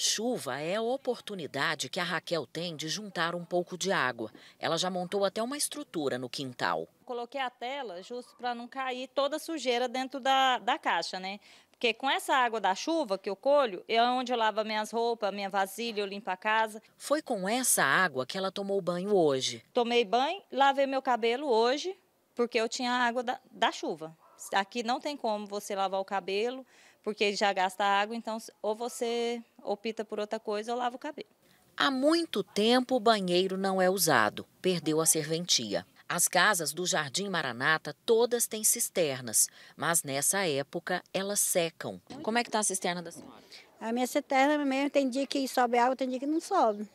chuva é a oportunidade que a Raquel tem de juntar um pouco de água. Ela já montou até uma estrutura no quintal. Coloquei a tela justo para não cair toda a sujeira dentro da, da caixa, né? Porque com essa água da chuva que eu colho, é onde eu lavo minhas roupas, minha vasilha, eu limpo a casa. Foi com essa água que ela tomou banho hoje. Tomei banho, lavei meu cabelo hoje, porque eu tinha água da, da chuva. Aqui não tem como você lavar o cabelo, porque já gasta água, então ou você opta por outra coisa ou lava o cabelo. Há muito tempo o banheiro não é usado, perdeu a serventia. As casas do Jardim Maranata todas têm cisternas, mas nessa época elas secam. Como é que está a cisterna da senhora? A minha cisterna mesmo tem dia que sobe água, tem dia que não sobe.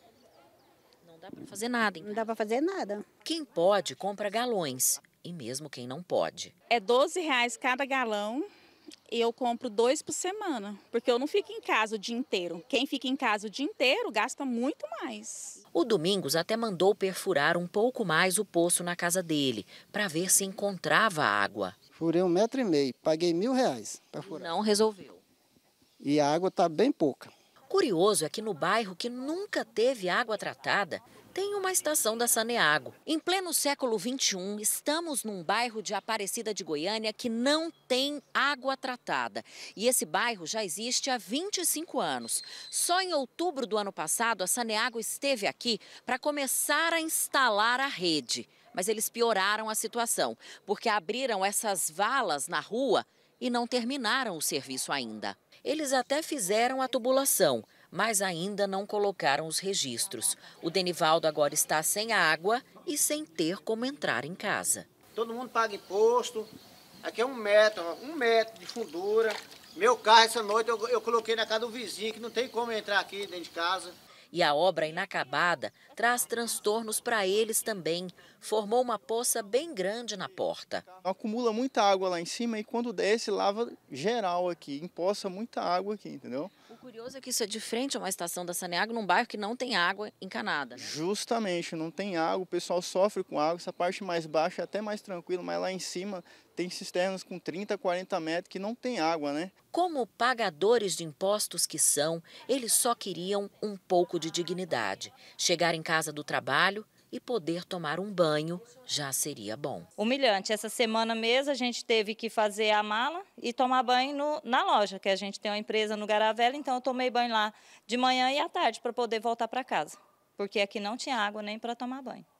Não dá para fazer nada, hein? Então. Não dá para fazer nada. Quem pode compra galões e mesmo quem não pode. É 12 reais cada galão eu compro dois por semana, porque eu não fico em casa o dia inteiro. Quem fica em casa o dia inteiro gasta muito mais. O Domingos até mandou perfurar um pouco mais o poço na casa dele, para ver se encontrava água. Furei um metro e meio, paguei mil reais para furar. Não resolveu. E a água está bem pouca. Curioso é que no bairro que nunca teve água tratada, tem uma estação da Saneago. Em pleno século XXI, estamos num bairro de Aparecida de Goiânia que não tem água tratada. E esse bairro já existe há 25 anos. Só em outubro do ano passado, a Saneago esteve aqui para começar a instalar a rede. Mas eles pioraram a situação, porque abriram essas valas na rua e não terminaram o serviço ainda. Eles até fizeram a tubulação, mas ainda não colocaram os registros. O Denivaldo agora está sem água e sem ter como entrar em casa. Todo mundo paga imposto. Aqui é um metro, um metro de fundura. Meu carro essa noite eu, eu coloquei na casa do vizinho, que não tem como entrar aqui dentro de casa. E a obra inacabada traz transtornos para eles também formou uma poça bem grande na porta. Acumula muita água lá em cima e quando desce, lava geral aqui, empoça muita água aqui, entendeu? O curioso é que isso é de frente a uma estação da Saneago, num bairro que não tem água encanada. Né? Justamente, não tem água, o pessoal sofre com água, essa parte mais baixa é até mais tranquila, mas lá em cima tem cisternas com 30, 40 metros que não tem água, né? Como pagadores de impostos que são, eles só queriam um pouco de dignidade. Chegar em casa do trabalho, e poder tomar um banho já seria bom. Humilhante. Essa semana mesmo a gente teve que fazer a mala e tomar banho no, na loja, que a gente tem uma empresa no Garavela, então eu tomei banho lá de manhã e à tarde para poder voltar para casa, porque aqui não tinha água nem para tomar banho.